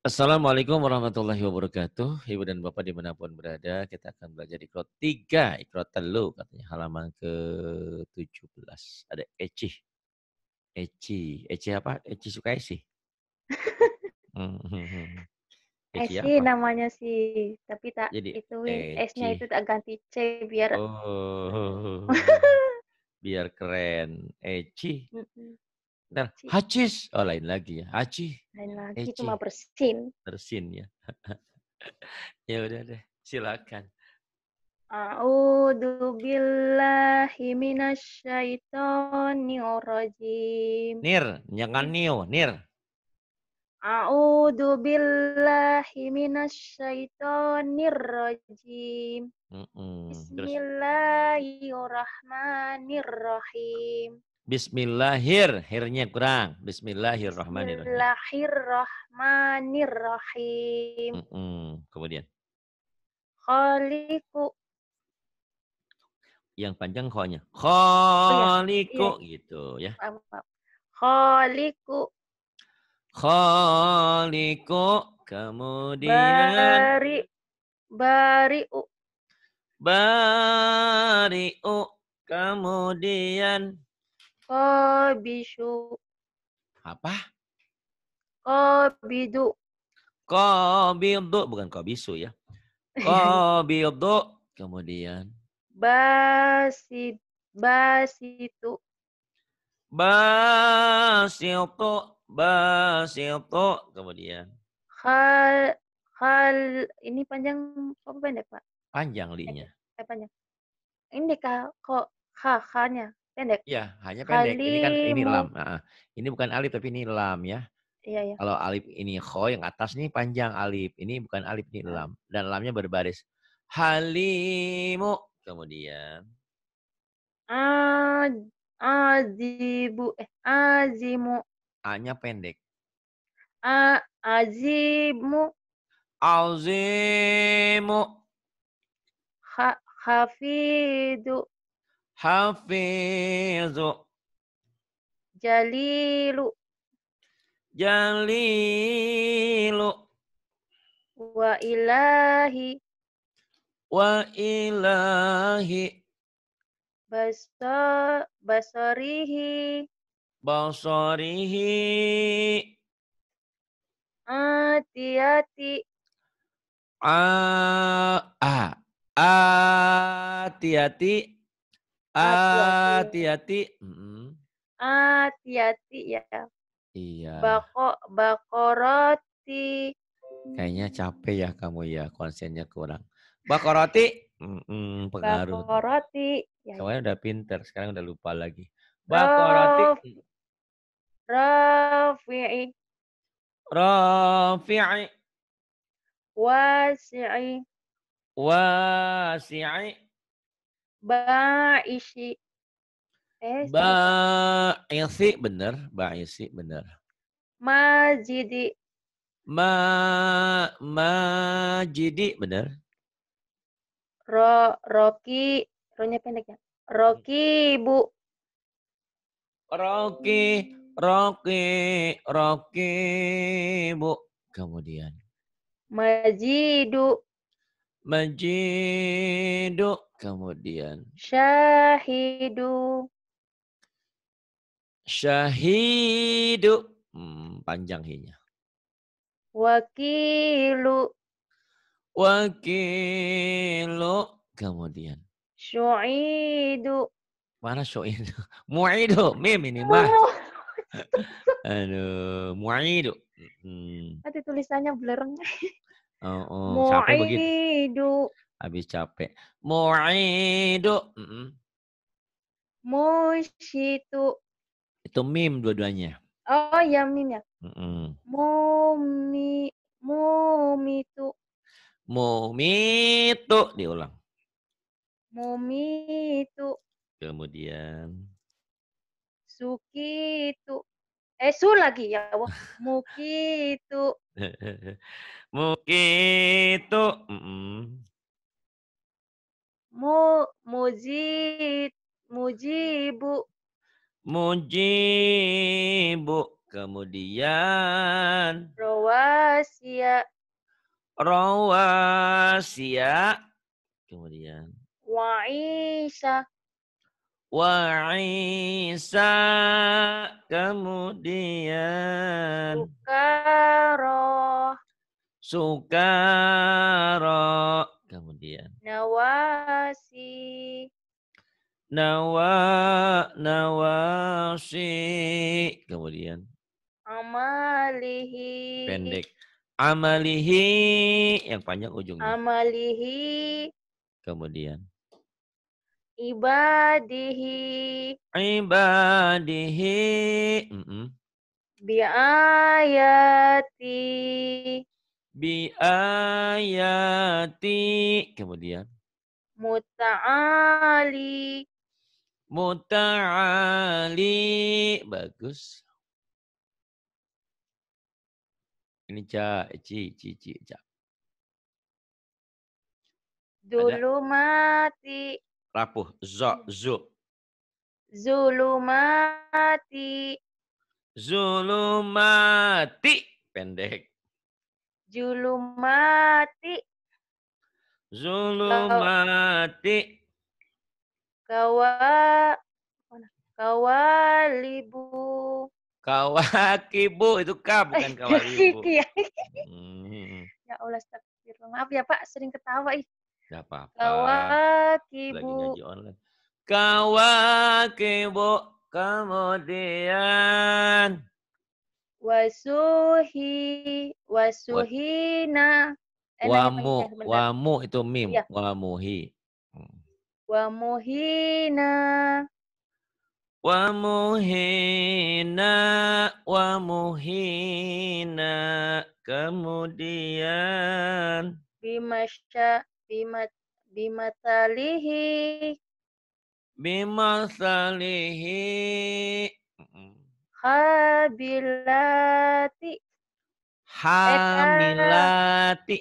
Assalamualaikum warahmatullahi wabarakatuh. Ibu dan Bapak di dimanapun berada, kita akan belajar Iqra 3, ikrot Telu, katanya halaman ke-17. Ada Eci. Eci. Eci apa? Eci suka hmm, hmm, hmm, Eci. Eci, Eci namanya sih, tapi tak Jadi, itu S-nya itu tak ganti C biar oh, biar keren. Eci. Dan nah, hacis, oh lain lagi ya. haji. Lain lagi Eci. cuma bersin. Bersin ya. ya udah deh, silakan. A'udzu billahi minasyaitonir rajim. Nir, jangan niu, nir. A'udzu billahi minasyaitonir rajim. Mm -mm. Bismillahirrahmanirrahim. Bismillahir, hirnya kurang. Bismillahirrahmanirrahim. Bismillahirrahmanirrahim. Mm -mm. Kemudian. Khaliku. Yang panjang khonya. Khaliku oh, ya. gitu ya. Khaliku. Khaliku. Kemudian. Bari. Bari. Bari'u. Kemudian. Kobisu. Apa? Kobidu. Kobidu. Bukan kobisu ya. Kobidu. Kemudian. Basi, basitu. Basitu. Basitu. Kemudian. Hal, hal. Ini panjang apa pendek, Pak? Panjang linya. Eh, eh, panjang. Ini kak, kok ha, ha-nya pendek. Iya, hanya pendek. Ini kan ini lam. Nah, ini bukan alif tapi ini lam ya. Iya, iya. Kalau alif ini kho yang atas ini panjang alif. Ini bukan alif ini lam dan lamnya berbaris. Halimu. Kemudian azibu eh azimu. hanya pendek. A azimu. Azimu. Ha, hafidu. Hafizu. Jalilu. Jalilu. Wa ilahi. Wa ilahi. Baso, basorihi. Basorihi. Atiati. A, a, atiati. Hati-hati. Hati-hati ah, ah, ya. Iya. Bako bako roti, Kayaknya capek ya kamu ya, konsennya kurang. roti. Mm-mm, pengaruh. roti. Ya, Kemarin udah pinter, sekarang udah lupa lagi. Bako roti, Rafi'i. Rafi'i. Wasi'i. Wasi'i. Ba isi. Eh, ba isi bener, ba isi bener. Majidi. Ma majidi bener. Ro Roki, ronya pendek ya. Roki Bu. Roki, Roki, Roki Bu. Kemudian. Majidu. Majidu. Kemudian. Syahidu. Syahidu. Hmm, panjang hinya. Wakilu. Wakilu. Kemudian. Syu'idu. Mana syu'idu? Mu'idu. Mim ini mah. Oh. Aduh, mu'idu. Hmm. tulisannya belereng. Oh, oh. Mu'idu. Habis capek. Mu'idu. Mm Itu mim dua-duanya. Oh ya mim ya. Mm -mm. Mumi mumitu. Mumitu diulang. Mumitu. Kemudian Sukitu. Eh su lagi ya Allah. Mukitu. Mukitu. Mm -mm mu mujib mujibu mujibu kemudian rawasia rawasia kemudian wa'isa wa'isa kemudian sukaro sukaro Kemudian. Nawasi. Nawa, nawasi. Kemudian. Amalihi. Pendek. Amalihi. Yang panjang ujungnya. Amalihi. Kemudian. Ibadihi. Ibadihi. Mm -mm. Biayati biayati kemudian muta'ali muta'ali bagus ini ca ci ci ci ca mati rapuh zo hmm. zo zulumati zulumati pendek Zulumati. Zulumati. Kawa kawalibu. Kawakibu itu K bukan kawalibu. ya. Hmm. Ya Allah astagfirullah. Maaf ya Pak, sering ketawa ih. Enggak apa-apa. Kawakibu. Kawakibu kemudian wasuhi wasuhina eh, wamu wamu itu mim ya. wamuhi wamuhina wamuhina wamuhina kemudian bimasya bimat bimatalihi bimasalihi hamilati Hamilati.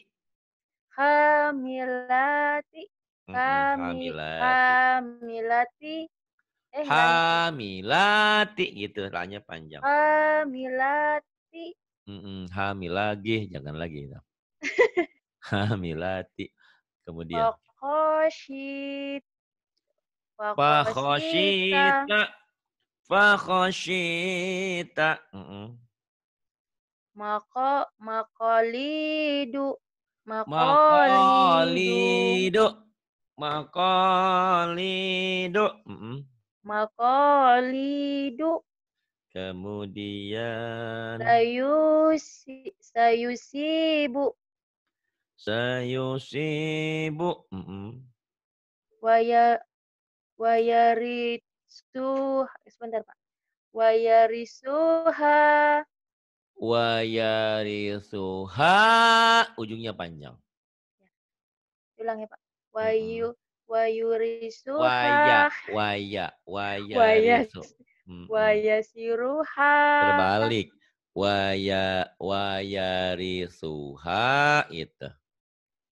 Hamilati. Hamilati. Hamilati. Eh, hamilati gitu lahnya panjang. Hamilati. Mm-mm, hamil lagi, jangan lagi. hamilati. Kemudian. Fakoshit. Fakoshita. Fakhoshita. Mm -mm. Mako makolidu. Makolidu. Makolidu. makolidu. Kemudian sayusi sayusibu sayusibu sayusi bu, waya wayarit Su sebentar Pak. Wayarisuha. Wayarisuha. Ujungnya panjang. Ulang ya Pak. Wayu wayurisuha. Waya waya waya. Waya. Hmm. Wayasiruha. Terbalik. Waya wayarisuha itu.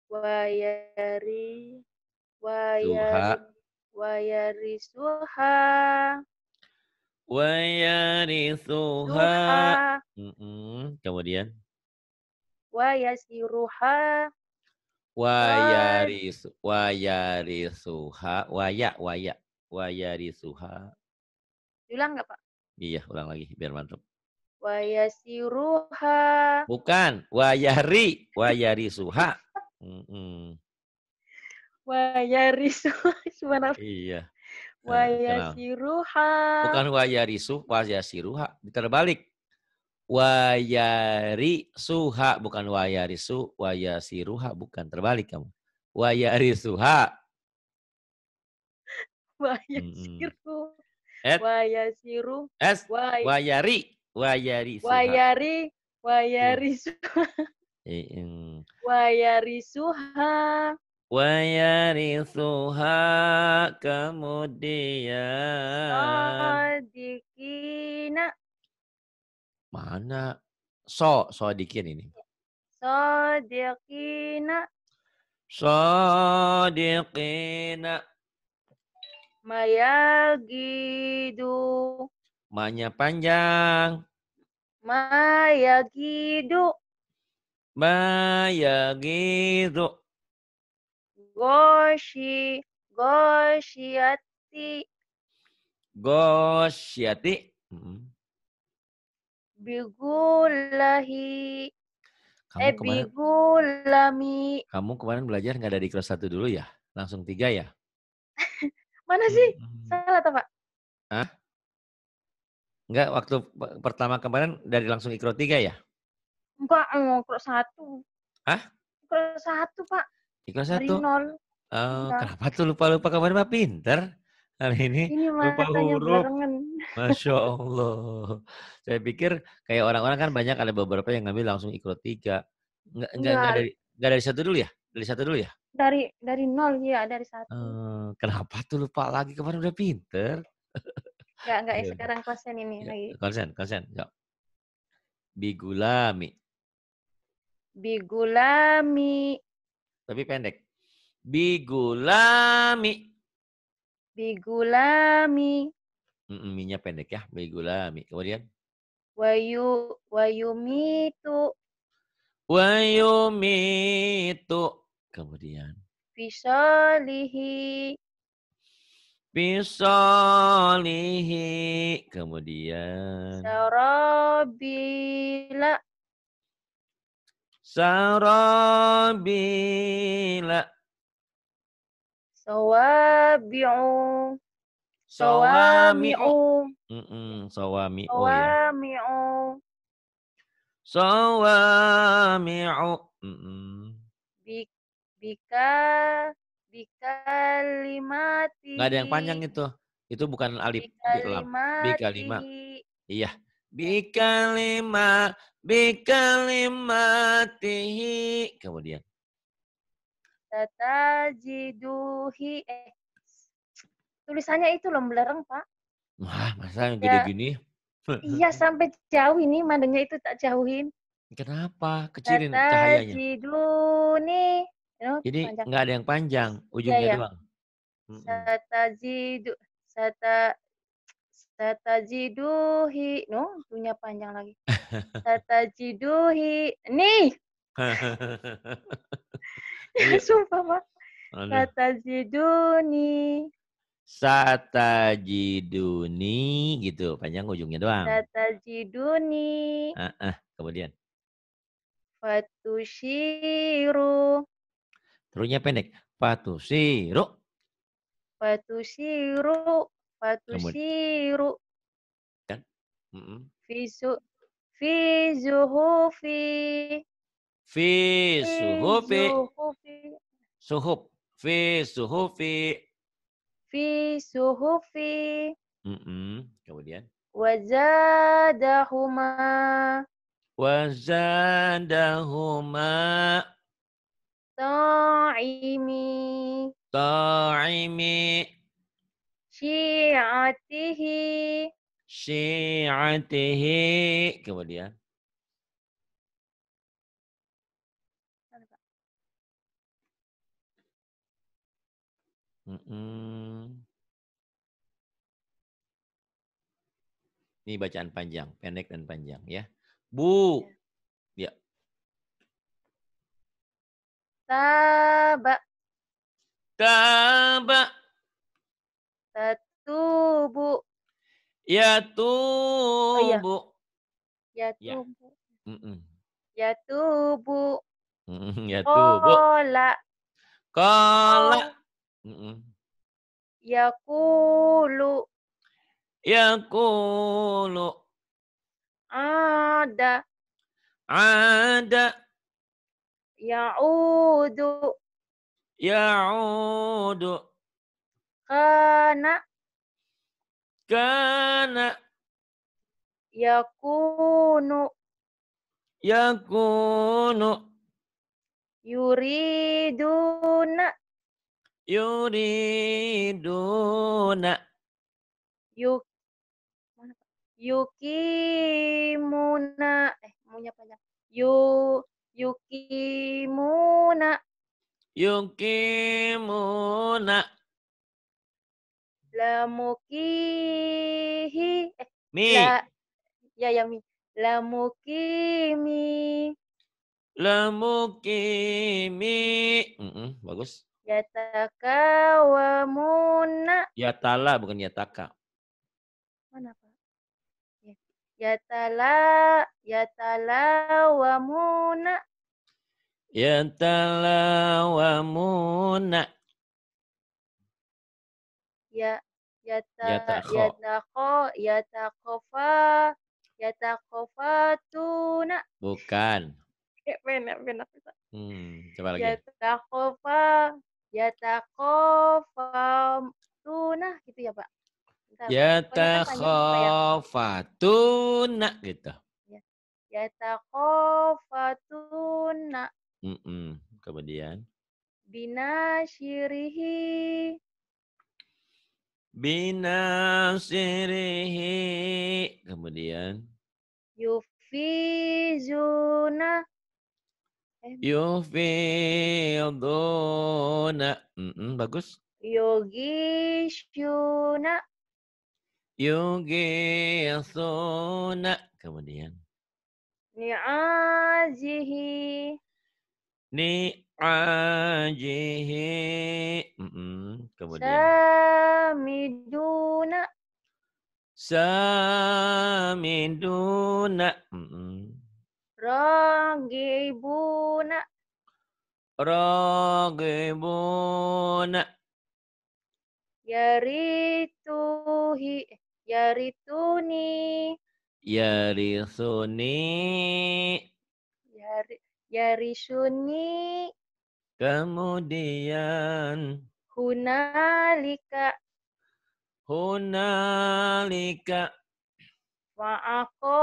Wayari wayari. Suha ويرثها ويرثها kemudian wayasiruha wayaris wayarisuha waya waya wayarisuha ulang nggak pak iya ulang lagi biar mantap wayasiruha bukan wayari wayarisuha mm -mm wayarisu gimana? Iya. Eh, wayasiruha Bukan wayarisu wayasiruha Terbalik. Wayari suha bukan wayari su, wayasi ruha bukan terbalik kamu. Wayari suha. Wayasi ru, s Wayari. Wayari suha. Wayari. Wayari iya. suha. Iya. Wayari suha wayarisuha kemudian sodikina mana so so dikin ini So so sodikina mayagidu manya panjang mayagidu mayagidu Goshi, Goshiati. Goshiati. Hmm. Bigulahi. Kamu eh, kemarin, bigulami. Kamu kemarin belajar nggak dari di kelas satu dulu ya? Langsung tiga ya? Mana sih? Hmm. Salah Pak? Hah? Enggak, waktu pertama kemarin dari langsung ikro tiga ya? Enggak, mau ikro satu. Hah? Ikro satu, Pak. Tiga satu. Oh, kenapa tuh lupa-lupa kemarin mah pinter hari ini, ini lupa huruf. Barengan. Masya Allah. Saya pikir kayak orang-orang kan banyak ada beberapa yang ngambil langsung ikro tiga. Enggak, enggak, dari enggak dari satu dulu ya? Dari satu dulu ya? Dari dari nol ya, dari satu. Eh, kenapa tuh lupa lagi kemarin udah pinter? Enggak, enggak ya, sekarang konsen ini ya, lagi. Konsen, konsen. Ya. Bigulami. Bigulami tapi pendek. Bigulami. Bigulami. Mm -mm, minya pendek ya. Bigulami. Kemudian? Wayu, Wayumi itu. Kemudian? Pisolihi. Pisolihi. Kemudian? Sarabila. Sarabila. Sawabi'u. Sawami'u. sawami'u. Ya. Sawami'u. Sawami'u. Bika bika limati. Gak ada yang panjang itu. Itu bukan alif. Bika lima. Iya. Bika lima bikalimatihi kemudian tatajiduhi eh tulisannya itu loh belereng pak wah masa yang ya. gede gini iya sampai jauh ini mandangnya itu tak jauhin kenapa kecilin cahayanya tajiduni no, oh, jadi nggak ada yang panjang iya, ujungnya iya. doang Satajidu, sata Satajiduhi. No, dunia panjang lagi. Satajiduhi. Nih. ya, sumpah, Pak. Satajiduni. Satajiduni gitu, panjang ujungnya doang. Satajiduni. Ah, ah. kemudian. Fatushiru. Terusnya pendek. Fatu Fatusiru. Kemud Fatusiru kan? Mm -mm. Fisu fi zuhufi fi zuhufi suhuf fi zuhufi fi mm kemudian wazadahuma wazadahuma ta'imi ta'imi syi'atihi syi'atihi kemudian Mm Ini bacaan panjang, pendek dan panjang ya. Bu. Ya. ya. Taba. Taba tubuh, Ya tubu. Oh, iya. Ya tubu. Ya. Mm -mm. Ya tubu. Ya tubu. Kola. Kola. Mm ya kulu. Ya kulu. Ada. Ada. ya udu, ya udu. Kana. Kana. Yakunu. Yakunu. Yuriduna. Yuriduna. Yuk. Yukimuna. Eh, maunya panjang. Yu. Yukimuna. Yukimuna. Lamukihi eh mi. La, ya ya mi. Lamukimi. Lamukimi. Mm -mm, bagus. Yataka wa muna. Yatala bukan yataka. Mana Pak? Ya. Yatala yatala wa muna. Yatala wa muna. Ya yata yatako fa yatakhofa yatakhofatuna bukan eh, benar benar hmm, coba lagi yatakhofa yatakhofatuna gitu ya pak ya? yatakhofatuna gitu ya. yatakhofatuna mm -mm. kemudian bina syirihi binasirihi kemudian yufizuna eh. yufizuna mm -mm, bagus yugishuna yugisuna kemudian ni'azihi Ni'ajihi. Mhm, kemudian. Samiduna. Samiduna. Ragibuna. Ragibuna. Yarituhi. Yarituni. Yarisuni. Yari, Yarishuni. Kemudian. Hunalika. Hunalika. Fa'ako,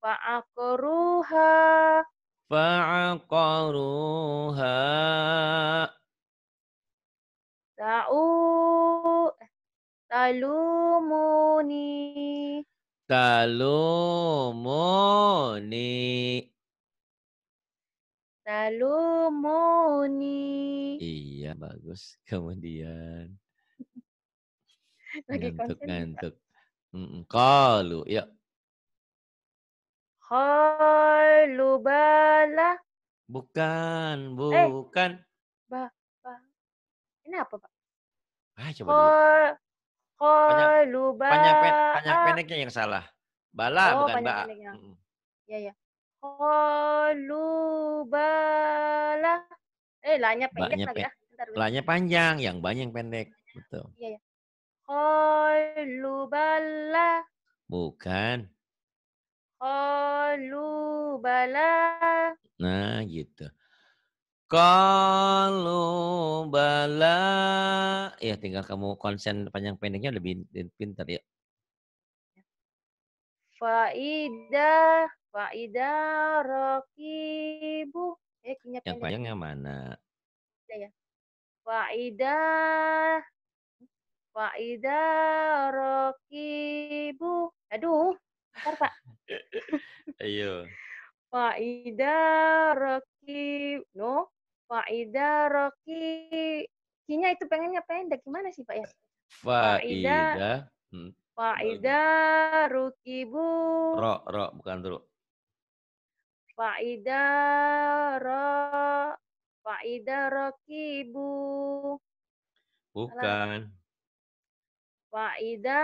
fa'akoruha. Fa'akoruha. Ta'u, talumuni. Talumuni. Salumuni. Iya, bagus. Kemudian lagi ngantuk ngantuk. Mm Kalu, ya. Kalu bala. Bukan, eh, bukan. Eh, ba, ba. Ini apa, Pak? Ah, coba Kol, dulu. Kalu bala. Panjang, panjang pendeknya yang salah. Bala oh, bukan Pak. ba. Mm -mm. Ya, ya kolu bala. Eh, lanya pendek lagi ya. Bentar, lanya panjang, yang banyak yang pendek. Betul. Iya, iya. Kolu bala. Bukan. Kolu bala. Nah, gitu. Kolu bala, ya tinggal kamu konsen panjang pendeknya lebih pintar ya. Faida Faida rokibu. Eh, yang panjang yang mana? Ya, ya. Faida Faida rokibu. Aduh, bentar Pak. Ayo. Faida roki no. Faida roki kinya itu pengennya pendek gimana sih Pak ya? Faida Faida hmm. rokibu. Ro ro bukan ro. Fa'ida ro Fa'ida rokibu. Bukan. Fa'ida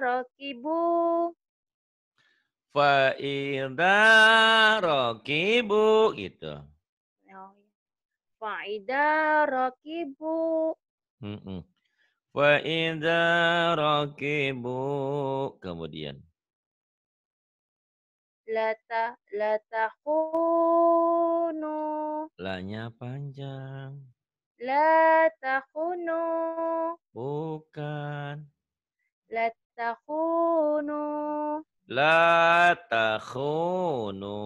rokibu. Fa'ida rokibu gitu. Oh, iya. Fa'ida rokibu. Mm Faida Fa'ida rokibu. Kemudian lata lata kuno lanya panjang lata kuno bukan lata kuno lata kuno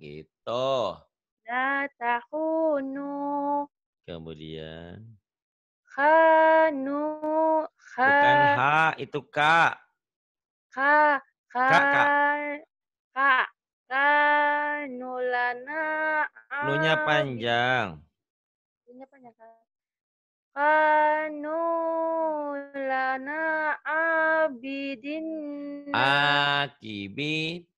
itu kuno kemudian khanu kha bukan ha itu ka ka ka, ka. Ka kanulana nunya panjang. Nunya panjang. Kanulana abidin akibin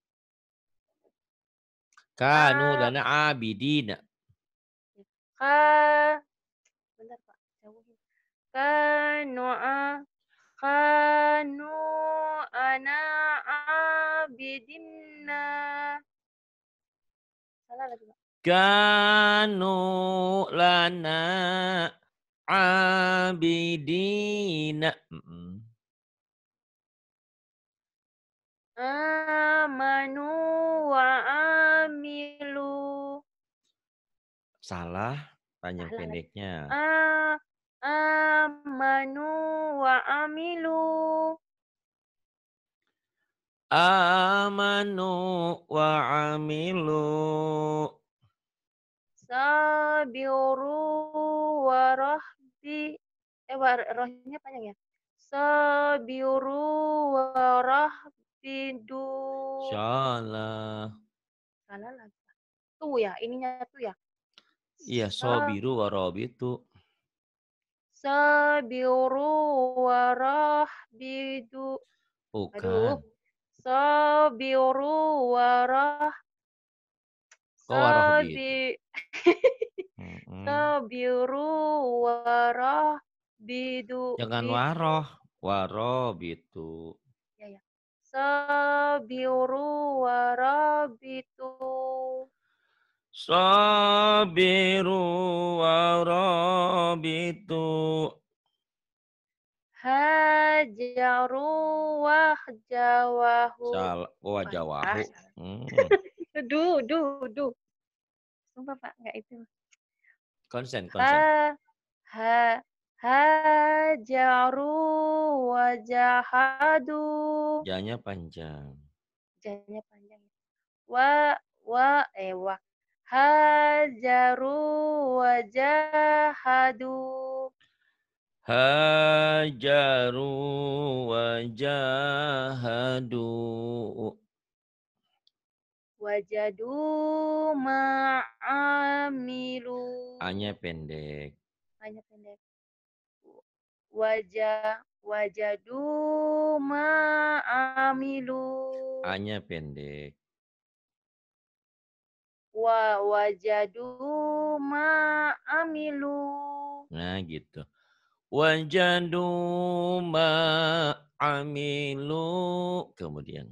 kanulana abidin abidina. Ka Bentar Pak, kanu ana abidinna kanu lana abidina amanu wa amilu salah panjang pendeknya ah amanu wa amilu amanu wa amilu sabiru wa rahbi eh war, rohnya panjang ya sabiru wa rahbidu insyaallah salah lagi tuh ya ininya tuh ya iya sabiru wa rahbidu sabiru warah bidu. Bukan. Aduh. Sabiru warah. Sabi... Sabiru warah bidu. Jangan gitu. waroh. Waroh bidu. Ya, ya. Sabiru warah bidu. Sabiru wa rabitu Hajaru wa jawahu Salah, wa jawahu hmm. du, du, du Sumpah Pak, enggak itu Konsen, konsen Ha, ha Hajaru wa jahadu Janya panjang Janya panjang Wa, wa, eh, wa hajaru wa jahadu hajaru wa jahadu wajadu ma'amilu hanya pendek hanya pendek wajah wajadu ma'amilu hanya pendek wa wajadu ma amilu. Nah, gitu. Wajadu ma amilu. Kemudian.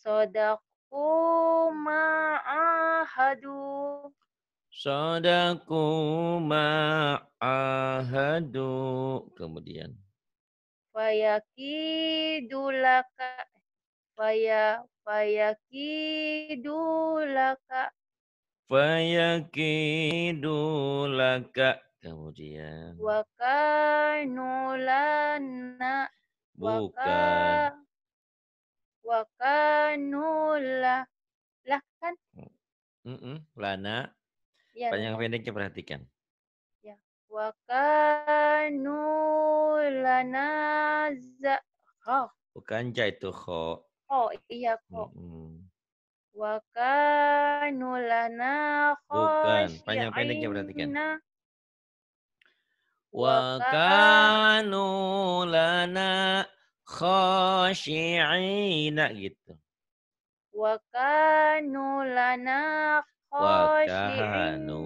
Sodaku ma'ahadu. Sodaku ma'ahadu. Kemudian. Fayakidulaka. Faya Fayakidulaka. Fayakidulaka. Kemudian. Wakanulana. Bukan. nula Lah kan? Mm -mm, lana. Ya, Panjang ya. pendeknya perhatikan. Ya. Wakanulana za. Oh. Bukan ja itu kho kok oh, iya kok mm hmm. Wakanulana kanu bukan panjang pendeknya berarti kan Wakanulana kanu gitu Wakanulana kanu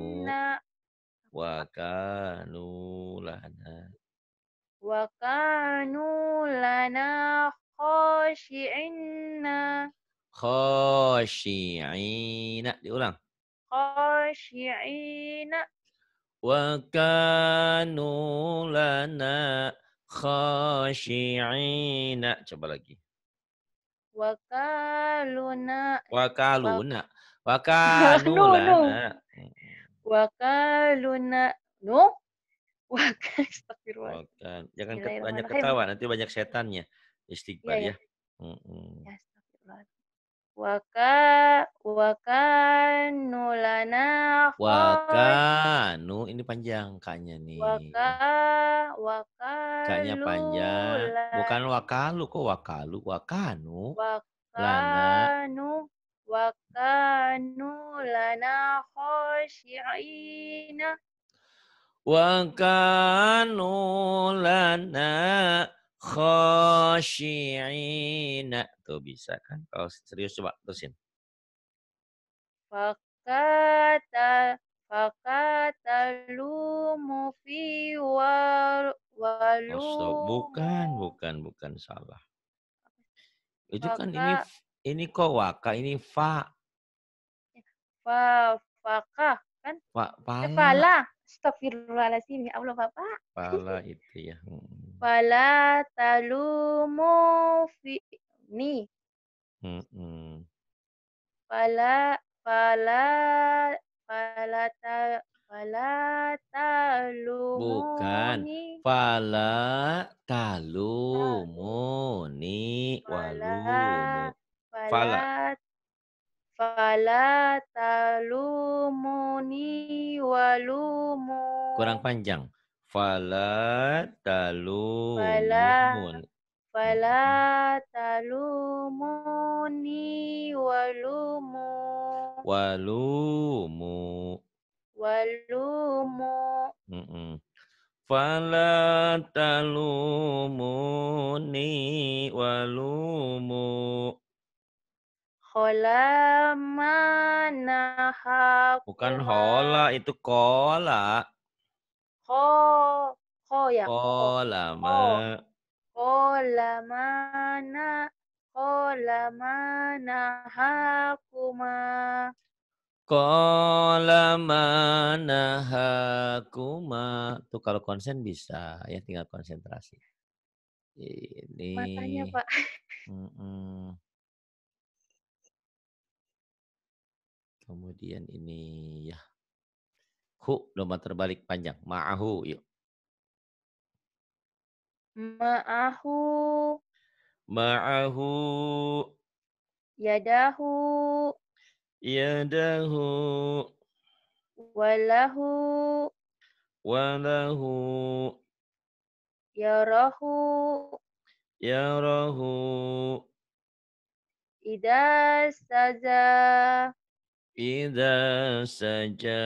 Wakanulana Wakanulana khashi'ina khashi'ina diulang khashi'ina wa kanu lana khashi'ina coba lagi wakaluna wakaluna wakaluna wakaluna no wakaluna kan- jangan banyak ketawa nanti banyak setannya Istighfar iya ya. ya. ya waka waka nulana Waka nu ini panjang kaknya nih waka waka kaknya panjang bukan wakalu kok wakalu wakanu wakanu lana. wakanu lana khoshiina wakanu lana khashi'ina. Tuh bisa kan? Kalau serius coba terusin. Fakata fakatalumu fi wal walu. Oh, bukan, bukan, bukan salah. Itu Faka, kan ini ini kok waka, ini fa. Fa faka kan? Fa, pala. Eh, pala. Astagfirullahaladzim. Ya Allah, Bapak. Pala itu ya. Hmm. Fala talumu fi ni. Fala fala fala ta fala talumu Bukan. Fala ni walu Fala fala ni walu Kurang panjang. Fala talumun. Fala, talumuni walumu. Walumu. Walumu. Mm -mm. Fala talumuni walumu. Hola mana hak? Bukan hola, itu kola. Ko, ko ya. lama. lama na, ma. Kolamana. lama hakuma. aku hakuma. Tuh kalau konsen bisa ya tinggal konsentrasi. Ini. Matanya Pak. Kemudian ini ya. Hu doma terbalik panjang. Ma'ahu yuk. Ma'ahu. Ma'ahu. Yadahu. Yadahu. Walahu. Walahu. Yarahu. Yarahu. Ida saza. إذا saja.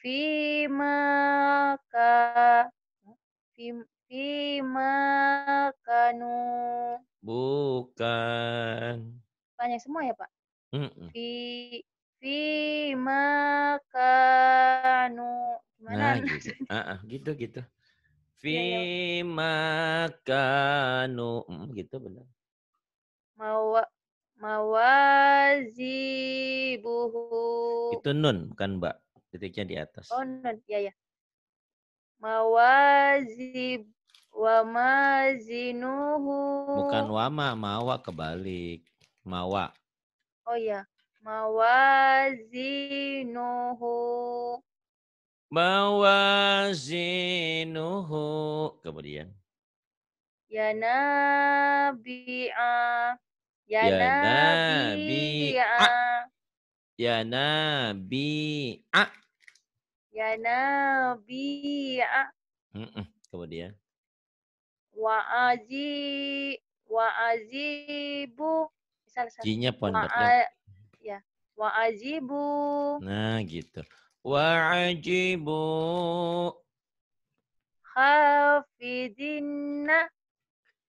Fima كا فيما كانوا bukan banyak semua ya pak mm -mm. fi fima kanu gimana nah, gitu. uh, uh, gitu gitu iya, iya. fima kanu mm, gitu benar mau Mawazibuhu. Itu nun bukan mbak. Titiknya di atas. Oh nun, ya ya. Mawazib wa mazinuhu. Bukan wama, mawa kebalik. Mawa. Oh ya. Mawazinuhu. Mawazinuhu. Kemudian. Ya nabi'ah Ya, ya Nabi. Nah, ya. ya Nabi. A. Ya Nabi. A. Mm -mm. Kemudian. Wa aji wa azibu. Jinya pondok. ya. ya. Wa azibu. Nah, gitu. Wa ajibu. Hafidinna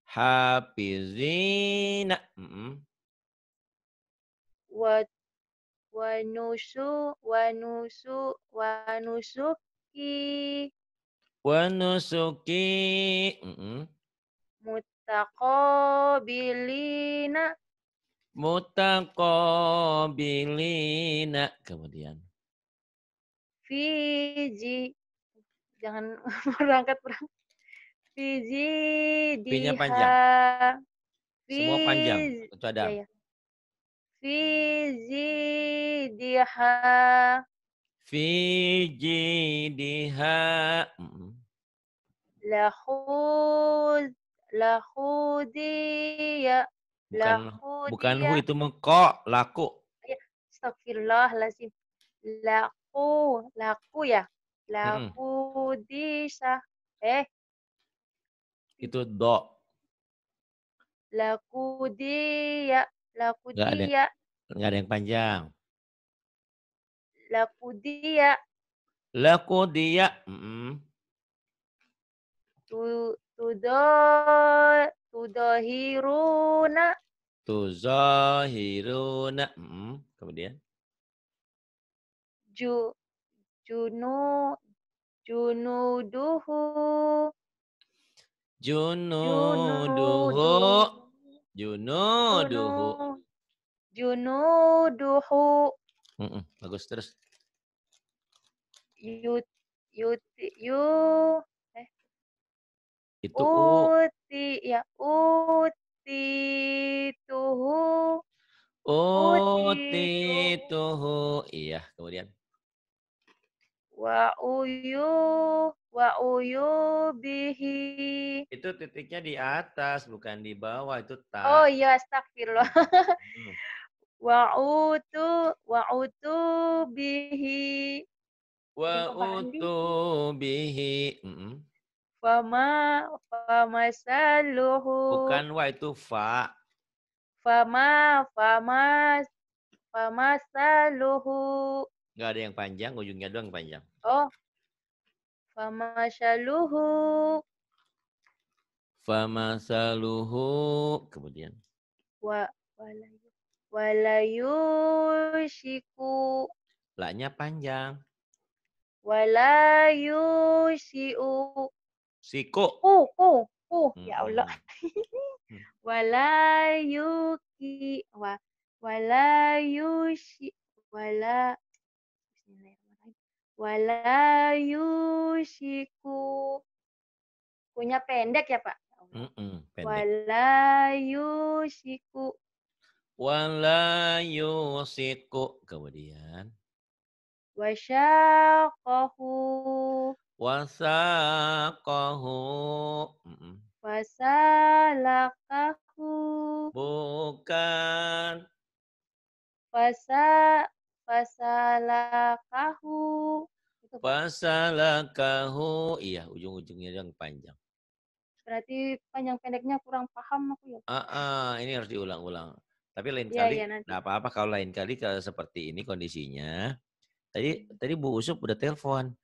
hafizina mm. wa wa wanusu wanusu wanusuki, wanusuki mm -hmm. mutaqabilina mutaqabilina kemudian Fiji jangan berangkat berangkat Fizi Finya panjang. Fiz... Semua panjang, Itu ada. Ya, ya. Fizi diha. Fiji diha. Lahud lahudiya. Bukan, bukan hu itu mengko, laku. Iya, Astagfirullahalazim. Laku, laku ya. Laku hmm. Eh, itu do. Lakudiya. Lakudiya. Enggak ada, ada yang panjang. Laku dia. Mm -hmm. Tu, tudo, tudohiruna. Hiruna. Mm -hmm. Kemudian. Ju, junu, Duhu Junuduhu. Junuduhu. Junuduhu. Mm -mm, bagus terus. Yut, yut, yu, eh. Itu uti, ya uti tuhu. Uti tuhu. Iya, kemudian wa uyu wa uyu bihi. Itu titiknya di atas bukan di bawah itu ta. Oh iya astagfirullah. Hmm. loh. wa utu wa utu bihi. Wa utu bihi. Mm -mm. Fama fama saluhu. Bukan wa itu fa. Fama fama fama saluhu. Nggak ada yang panjang, ujungnya doang panjang. Oh. Famasaluhu. Famasaluhu. Kemudian. Wa walayu. shiku Laknya panjang. walayu Siku. shiku uh, uh. Hmm. Ya oh, Allah. walayu iya. Walayuki. Wa, walayu si Wala wala yushiku punya pendek ya pak ya wala yushiku wala yushiku kemudian wasyaqahu wasaqahu wasalakahu bukan wasa Fasalakahu. Fasalakahu. Iya, ujung-ujungnya yang panjang. Berarti panjang pendeknya kurang paham aku ya. Ah, ah ini harus diulang-ulang. Tapi lain ya, kali, ya, nah apa-apa kalau lain kali kalau seperti ini kondisinya. Tadi hmm. tadi Bu Usup udah telepon.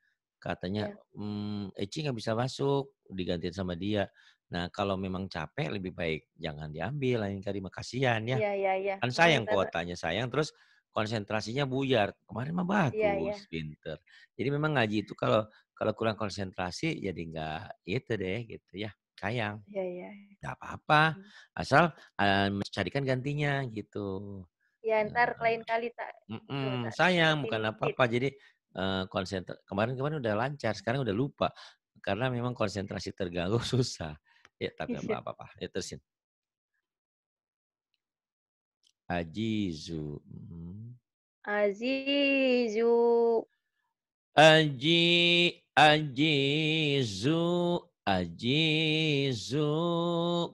Katanya, ya. hmm, Eci nggak bisa masuk, digantiin sama dia. Nah, kalau memang capek lebih baik jangan diambil lain kali Makasih ya. Iya, iya, iya. Kan sayang kuotanya sayang terus konsentrasinya buyar. Kemarin mah iya, iya. bagus, yeah, yeah. pinter. Jadi memang ngaji itu kalau kalau kurang konsentrasi jadi nggak itu deh gitu ya. Sayang. Iya, yeah, iya. Yeah. Enggak apa-apa. Hmm. Asal uh, mencarikan gantinya gitu. Ya ntar lain kali tak. Mm -mm, sayang bukan apa-apa. Jadi uh, konsentrasi kemarin-kemarin udah lancar, sekarang udah lupa karena memang konsentrasi terganggu susah. Ya tapi apa iya. apa-apa. Ya terusin. Ajizu. Hmm. Azizu. Aji, ajizu, ajizu.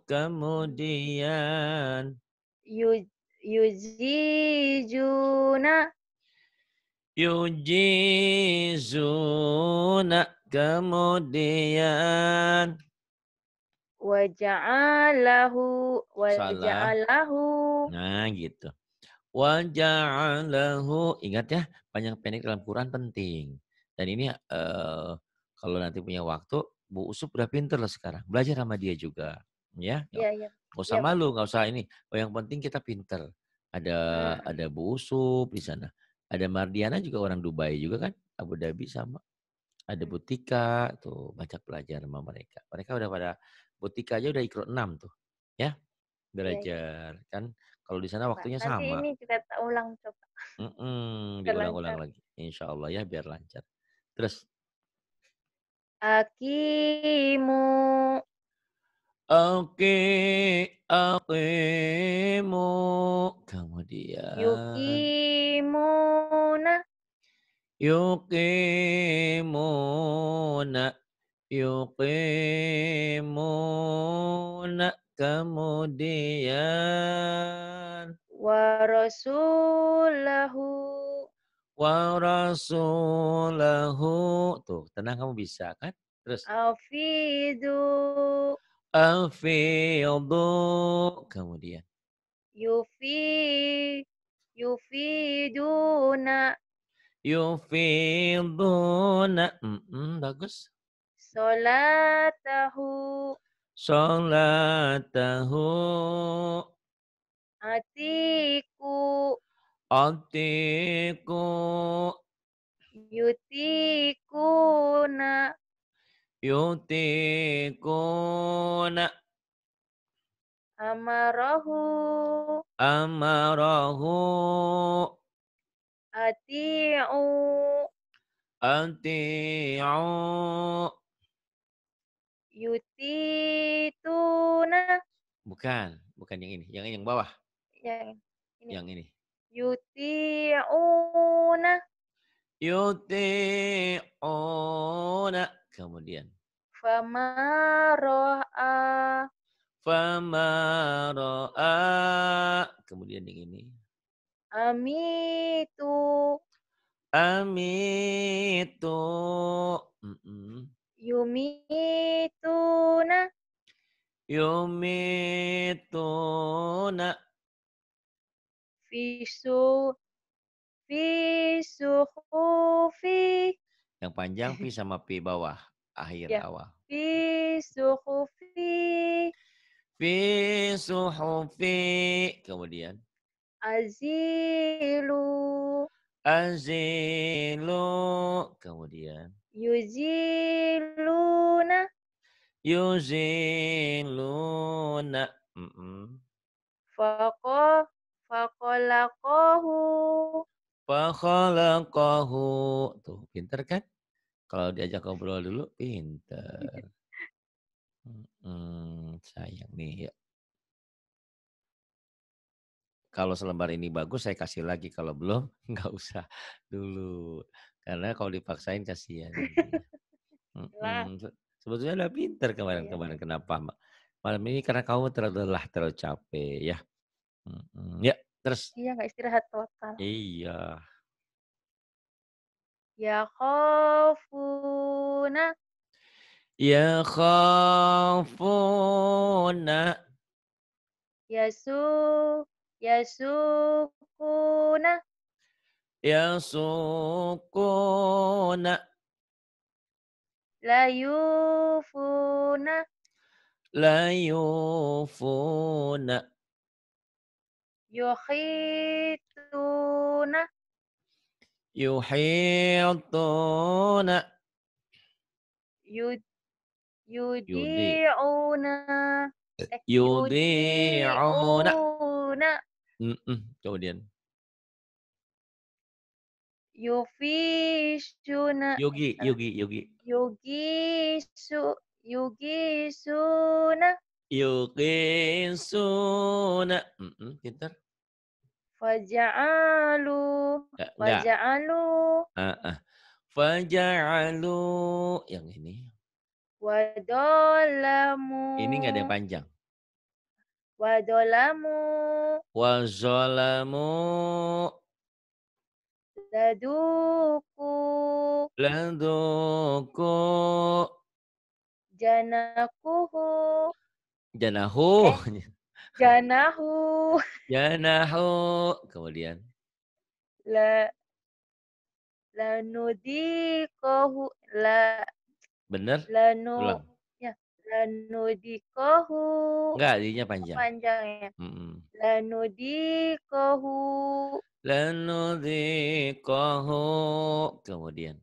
Kemudian. Yuj, yujizuna. Yujizuna. Kemudian. wajah Allahu. Nah gitu. Waja'alahu. Ingat ya, panjang pendek dalam Quran penting. Dan ini uh, kalau nanti punya waktu, Bu Usup udah pinter loh sekarang. Belajar sama dia juga. Ya, ya, ya. usah ya. malu, nggak usah ini. Oh, yang penting kita pinter. Ada ya. ada Bu Usup di sana. Ada Mardiana juga orang Dubai juga kan. Abu Dhabi sama. Ada hmm. Butika, tuh banyak belajar sama mereka. Mereka udah pada Butika aja udah ikro enam tuh. Ya, iya, iya. belajar ya, ya. kan kalau di sana waktunya Nanti sama. Nanti ini kita ulang coba. Mm -mm, diulang-ulang lagi. Insya Allah ya biar lancar. Terus. Akimu. Oke, akimu. Kemudian. yukimu Yukimuna. Yukimuna. Kemudian wa rasulahu wa rasulahu tuh tenang kamu bisa kan terus afidu afidu kemudian yufi yufiduna yufiduna mm -mm, bagus Salatahu, Salatahu. Atiku. Atiku. Yutikuna. Yutikuna. Amarahu. Amarahu. Ati'u. Ati'u. Yutituna. Bukan, bukan yang ini, yang ini yang bawah yang ini. Yang ini. Yuti Yuti'una. Kemudian. Fama ro'a. Fama ro'a. Kemudian yang ini. Amitu. Amitu. Mm -mm. Yumituna. Yumituna. Fisu fi Yang panjang Fi sama Fi bawah Akhir ya. awal Fisu fi Kemudian Azilu Azilu Kemudian Yuziluna Yuziluna mm -mm pakola kohu Tuh, pinter kan? Kalau diajak ngobrol dulu, pinter. Hmm, sayang nih ya. Kalau selembar ini bagus, saya kasih lagi. Kalau belum, nggak usah dulu. Karena kalau dipaksain, kasihan. Hmm, sebetulnya udah pinter kemarin-kemarin. Iya. Kenapa, Mak? Malam ini karena kamu terlalu lelah, terlalu capek ya. Iya, ya, terus? Iya, nggak istirahat total. Iya. Ya Ya Ya Yakhafuna. Yasu yasukuna. Yasukuna. Layufuna. Layufuna yuhituna yuhituna yud eh, yudi'una yudi'una kemudian yufishuna yogi yogi yogi yogi su yogi suna yuqisuna. suna, kita. pintar. Faja'alu. Faja'alu. alu, fajar Faja'alu. Yang ini. Wadolamu. Ini nggak ada yang panjang. Wadolamu. Wazolamu. Laduku. Laduku. Janakuhu. Janahu. Eh, janahu. janahu. Kemudian. La kohu. la Bener? Lanu. Ulang. Ya, kohu. Enggak, dirinya panjang. Panjang ya. Mm -mm. Lanudikohu. kohu. Kemudian.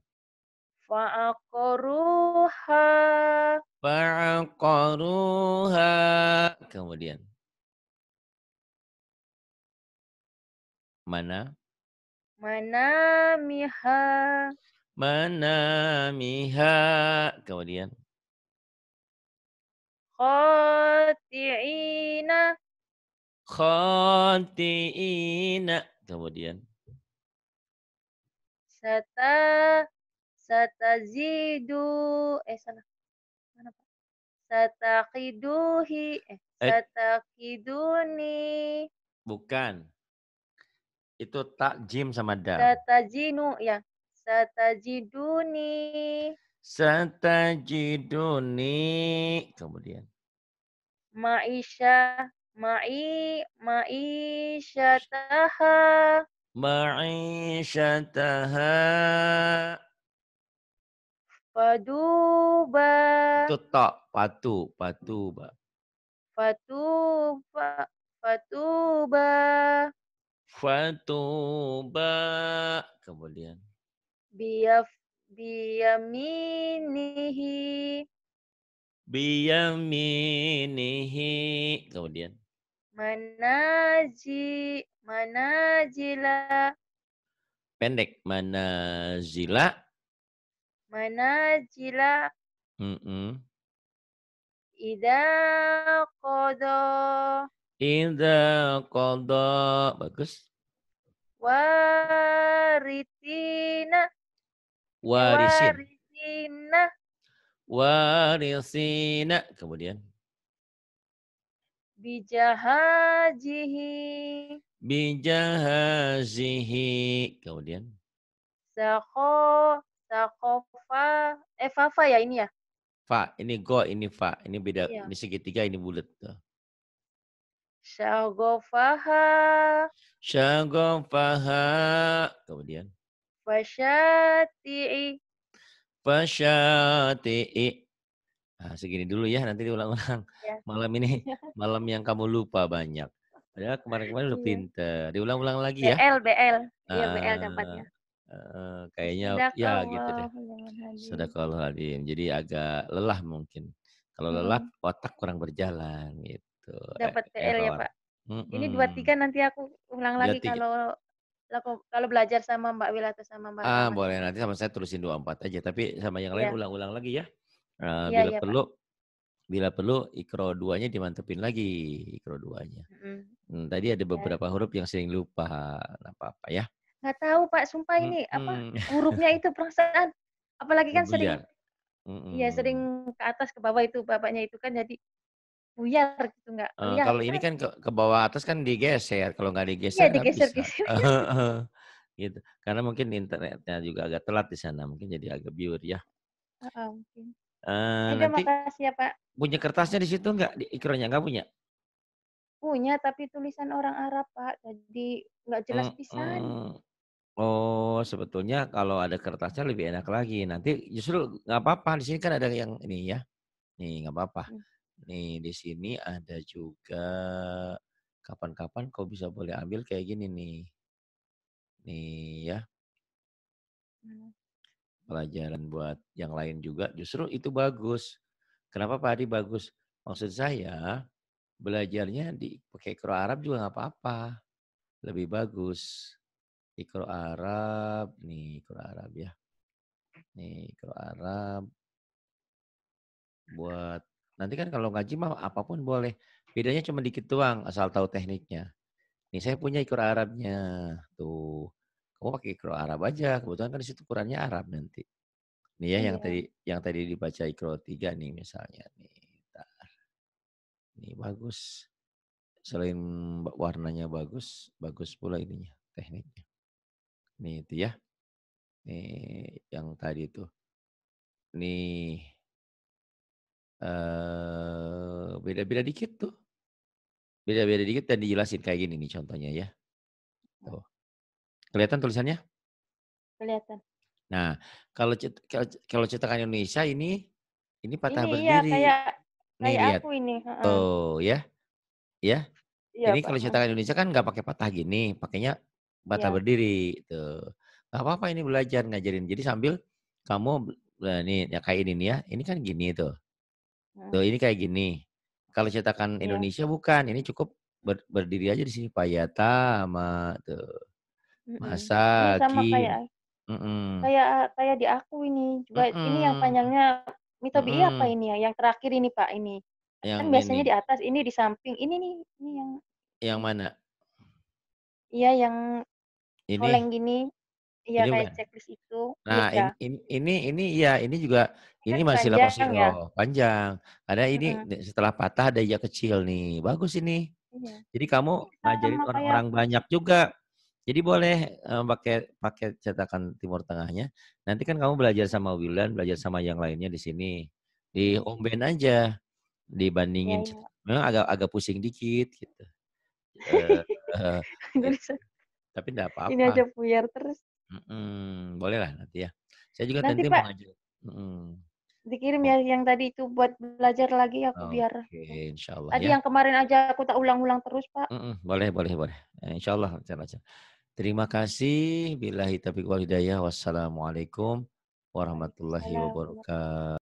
Fa'aqaruha. Fa'aqaruha. Kemudian. Mana? Mana miha. Mana miha. Kemudian. Khati'ina. Khati'ina. Kemudian. Sata satazidu eh salah mana Pak Satakiduhi eh, eh. bukan itu tak jim sama da satajinu ya satajiduni satajiduni kemudian maisha ma'i Maisha Taha Faduba. Itu tak patu, patu, Pak. Fatuba, fatuba. Fatuba. Kemudian. Biaf, biyaminihi. Biyaminihi. Kemudian. Manaji, manajila. Pendek, manajila manajila mm -mm. Ida kodo. Ida kodo. Bagus. Waritina. Warisin. Warisina. Warisina. Kemudian. Bijahajihi. Bijahajihi. Kemudian. Sako Sakova, eh Fafa ya ini ya? Fa, ini go, ini fa, ini beda, iya. ini segitiga, ini bulat. Syagofaha. Syagofaha. Kemudian. Fasyati'i. Fasyati'i. Nah, segini dulu ya, nanti diulang-ulang. Ya. Malam ini, malam yang kamu lupa banyak. Padahal kemarin-kemarin udah iya. pinter. Diulang-ulang lagi ya. BL, BL. Iya, BL ah. dapatnya kayaknya Sudah ya gitu Allah, gitu deh. Sudah kalau hadim. Jadi agak lelah mungkin. Kalau hmm. lelah otak kurang berjalan gitu. Eh, Dapat TL eh, ya Pak. Mm Ini dua tiga nanti aku ulang lagi tiga. kalau kalau belajar sama Mbak Wila atau sama Mbak. Ah Mbak. boleh nanti sama saya terusin dua empat aja tapi sama yang lain iya. ulang-ulang lagi ya. Uh, ya, bila ya, perlu Pak. bila perlu ikro duanya dimantepin lagi ikro duanya. -hmm. hmm, tadi ada iya. beberapa ya. huruf yang sering lupa, apa apa ya nggak tahu Pak, sumpah ini hmm. apa hmm. hurufnya itu perasaan. Apalagi kan sering Iya, hmm. sering ke atas ke bawah itu bapaknya itu kan jadi buyar gitu nggak. Uh, kalau gitu ini kan. kan ke, ke bawah atas kan digeser, kalau nggak digeser. Iya, digeser kan geser. gitu. Karena mungkin internetnya juga agak telat di sana, mungkin jadi agak biur ya. Uh, mungkin. Uh, nanti makasih ya Pak. Punya kertasnya di situ nggak? Di ikronya nggak punya? Punya, tapi tulisan orang Arab Pak, jadi nggak jelas mm, pisan. Mm, Oh, sebetulnya kalau ada kertasnya lebih enak lagi. Nanti justru nggak apa-apa. Di sini kan ada yang ini ya. Nih, nggak apa-apa. Hmm. Nih, di sini ada juga kapan-kapan kau bisa boleh ambil kayak gini nih. Nih ya. Hmm. Pelajaran buat yang lain juga. Justru itu bagus. Kenapa Pak Adi bagus? Maksud saya, belajarnya di pakai kru Arab juga nggak apa-apa. Lebih bagus. Ikro Arab, nih Ikro Arab ya. Nih Ikro Arab. Buat nanti kan kalau ngaji mah apapun boleh. Bedanya cuma dikit doang asal tahu tekniknya. Nih saya punya Ikro Arabnya. Tuh. Kamu pakai Ikro Arab aja. Kebetulan kan di situ Qurannya Arab nanti. Nih ya, ya yang iya. tadi yang tadi dibaca Ikro 3 nih misalnya nih. Nih bagus selain warnanya bagus, bagus pula ininya, tekniknya. Nih itu ya. Nih yang tadi itu. Nih eh, beda-beda dikit tuh. Beda-beda dikit dan dijelasin kayak gini nih contohnya ya. Iya. Tuh. Kelihatan tulisannya? Kelihatan. Nah, kalau kalau cetakan Indonesia ini ini patah ini, iya, berdiri. Iya, kayak nih, kayak lihat. aku ini. Tuh, ya. Ya. ya ini kalau cetakan Indonesia kan nggak pakai patah gini, pakainya bata yeah. berdiri itu nggak apa-apa ini belajar ngajarin jadi sambil kamu ini ya kayak ini nih ya ini kan gini tuh nah. tuh ini kayak gini kalau cetakan yeah. Indonesia bukan ini cukup ber, berdiri aja di sini payata sama tuh masa kayak mm -mm. kayak kayak di aku ini juga mm -mm. ini yang panjangnya mitobi mm -mm. apa ini ya yang terakhir ini pak ini yang kan biasanya ini. di atas ini di samping ini nih ini yang yang mana iya yang ini oleng gini. Iya ini kayak checklist itu. Nah, ya. ini, ini ini ya ini juga ini kan masih lapas panjang, ya? panjang. Ada ini uh -huh. setelah patah ada ya kecil nih. Bagus ini. Iya. Jadi kamu iya, ngajarin orang-orang banyak juga. Jadi boleh eh, pakai um, pakai cetakan Timur Tengahnya. Nanti kan kamu belajar sama Wilan, belajar sama yang lainnya di sini. Di omben aja dibandingin. ya, ya. Memang agak agak pusing dikit gitu. uh, Tapi tidak apa apa ini aja puyer terus. Mm-mm, bolehlah nanti ya. Saya juga nanti, nanti Pak, mau Mm. Dikirim ya yang tadi itu buat belajar lagi aku biar. insya Allah. Tadi ya. yang kemarin aja aku tak ulang-ulang terus Pak. Mm-mm, boleh, boleh, boleh. Eh, insya Allah saya baca. Terima kasih. Bila hitabik wal hidayah. Wassalamualaikum warahmatullahi wabarakatuh.